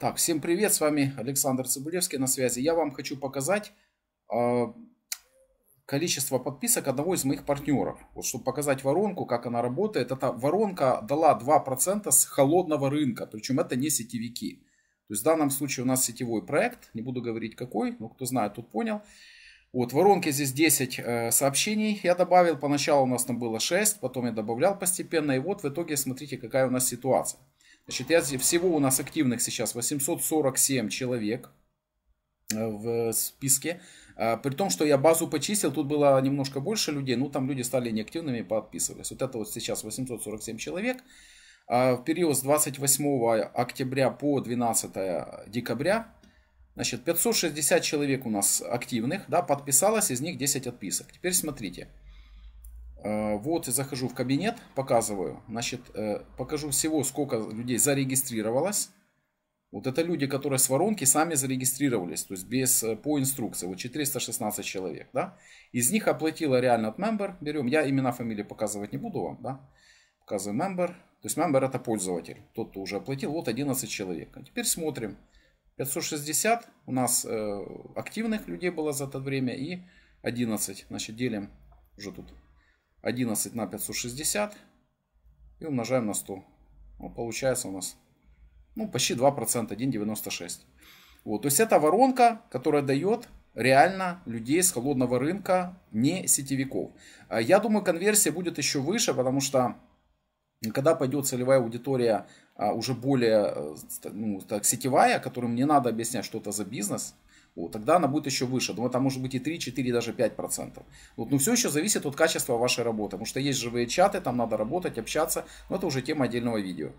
Так, всем привет, с вами Александр Цибулевский на связи. Я вам хочу показать э, количество подписок одного из моих партнеров. Вот, чтобы показать воронку, как она работает. Эта воронка дала 2% с холодного рынка, причем это не сетевики. То есть в данном случае у нас сетевой проект, не буду говорить какой, но кто знает, тот понял. Вот, воронки здесь 10 э, сообщений я добавил. Поначалу у нас там было 6, потом я добавлял постепенно. И вот в итоге смотрите, какая у нас ситуация. Значит, я, всего у нас активных сейчас 847 человек э, в э, списке. А, при том, что я базу почистил, тут было немножко больше людей, ну там люди стали неактивными подписывались. Вот это вот сейчас 847 человек. А, в период с 28 октября по 12 декабря значит, 560 человек у нас активных, да, подписалось, из них 10 отписок. Теперь смотрите. Э, вот я захожу в кабинет, показываю. Значит, э, покажу всего, сколько людей зарегистрировалось. Вот это люди, которые с воронки сами зарегистрировались, то есть без, э, по инструкции. Вот 416 человек, да. Из них оплатила реально от member. Берем, я имена, фамилии показывать не буду вам, да. Показываю member. То есть member это пользователь. Тот, кто уже оплатил, вот 11 человек. А теперь смотрим. 560 у нас э, активных людей было за это время и 11. Значит, делим уже тут 11 на 560 и умножаем на 100. Ну, получается у нас ну, почти 2%, 1,96. Вот, то есть это воронка, которая дает реально людей с холодного рынка, не сетевиков. А я думаю, конверсия будет еще выше, потому что когда пойдет целевая аудитория а, уже более э, ну, так, сетевая, которым не надо объяснять, что это за бизнес, вот, тогда она будет еще выше. Думаю, там может быть и 3, 4, даже 5 процентов. Вот, но все еще зависит от качества вашей работы. Потому что есть живые чаты, там надо работать, общаться. Но это уже тема отдельного видео.